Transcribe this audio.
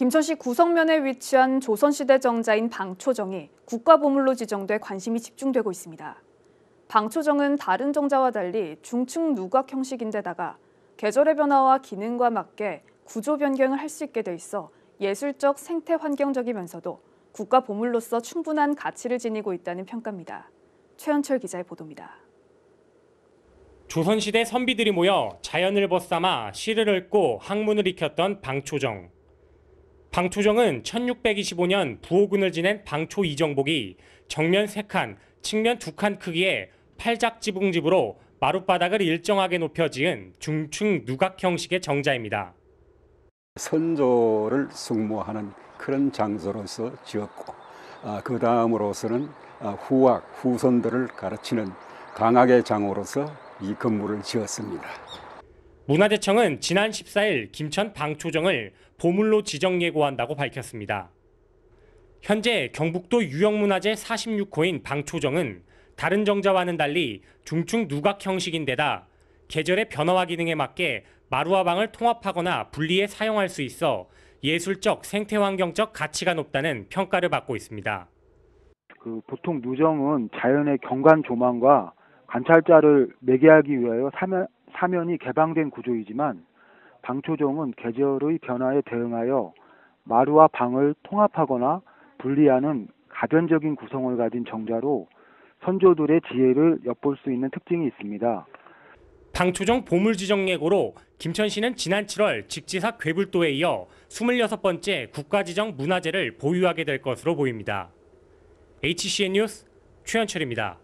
김천시 구성면에 위치한 조선시대 정자인 방초정이 국가보물로 지정돼 관심이 집중되고 있습니다. 방초정은 다른 정자와 달리 중층 누각 형식인데다가 계절의 변화와 기능과 맞게 구조 변경을 할 수 있게 돼 있어 예술적 생태 환경적이면서도 국가 보물로서 충분한 가치를 지니고 있다는 평가입니다. 최현철 기자의 보도입니다. 조선시대 선비들이 모여 자연을 벗삼아 시를 읊고 학문을 익혔던 방초정. 방초정은 1625년 부호군을 지낸 방초 이정복이 정면 3칸, 측면 2칸 크기의 팔작 지붕집으로 마룻바닥을 일정하게 높여 지은 중층 누각 형식의 정자입니다. 선조를 숭모하는 그런 장소로서 지었고 아, 그 다음으로서는 아, 후학, 후손들을 가르치는 강하게 장으로서 이 건물을 지었습니다. 문화재청은 지난 14일 김천 방초정을 보물로 지정 예고한다고 밝혔습니다. 현재 경북도 유형문화재 46호인 방초정은 다른 정자와는 달리 중층 누각 형식인데다 계절의 변화와 기능에 맞게 마루와 방을 통합하거나 분리해 사용할 수 있어 예술적 생태환경적 가치가 높다는 평가를 받고 있습니다. 그 보통 누정은 자연의 경관 조망과 관찰자를 매개하기 위하여 사면이 개방된 구조이지만 방초종은 계절의 변화에 대응하여 마루와 방을 통합하거나 분리하는 가변적인 구성을 가진 정자로 선조들의 지혜를 엿볼 수 있는 특징이 있습니다. 방초종 보물지정예고로 김천 씨는 지난 7월 직지사 괴불도에 이어 26번째 국가지정 문화재를 보유하게 될 것으로 보입니다. HCN 뉴스 최현철입니다.